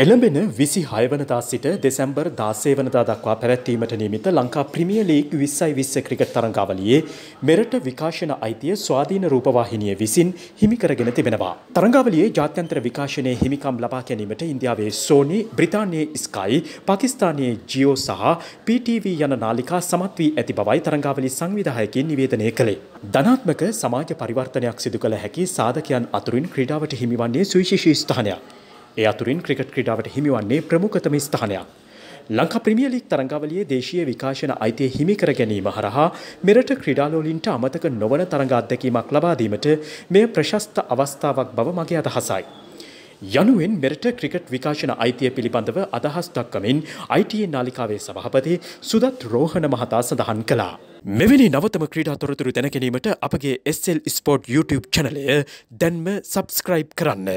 එළඹෙන විසි හයවනතා සිට දෙසැම්බර් දාසේ වනදා දක්වා පැවැත්වීමට නිමිත ලංකා ප්‍රමිය ලීක් විස්සයි විස්ස ක්‍රිකට් තරංගාවලියේ මෙරට විකාශන අයිතිය ස්වාධීන රූපවාහිනිය විසින් හිමිකරගෙන තිබෙනවා. තරංගාවලියේ ජාත්‍යන්තර විකාශනය හිමිකම් ලබා ගැනීමට ඉන්දියාවේ සෝනි බ්‍රතානයේ ස්කයි පකිස්ානයේ ජියෝ සහ PTV යන නාලිකා සමත් වී ඇති බවයි තරංගාවලි සංවිධායකින් නිවේදනය කළේ. ධනාත්මක සමාජ පරිවර්තනයක් සිදු කළ හැකි සාධකයන් අතුරින් ක්‍රීඩාවට හිමිවන්නේ සුවිශේෂී ස්ථානයක්. ඒ අතුරින් ක්‍රිකට් ක්‍රීඩාවට හිමිවන්නේ ප්‍රමුඛතම ස්ථානයක්. ලංකා ප්‍රමිය ලීග් තරඟාවලියේ දේශීය විකාශන අයිතිය හිමි කර ගැනීම හරහා මෙරට ක්‍රීඩාලෝලින්ට අමතක නොවන තරඟ අත්දැකීමක් ලබා දීමට මෙය ප්‍රශස්ත අවස්ථාවක් බව මගේ අදහසයි. යනුවෙන් මෙරට ක්‍රිකට් විකාශන අයිතිය පිළිබඳව අදහස් දක්කමින් අයිටයේ නාලිකාවේ සභහපති සුදත් රෝහණ මහතා සඳහන් කලා. මෙවැනි නවතම ක්‍රීඩාතොරතුරු දැනගැනීමට අපගේ SL ස්පෝට් YouTube චනලය දැන්ම සබස්ක්‍රයිබ් කරන්න.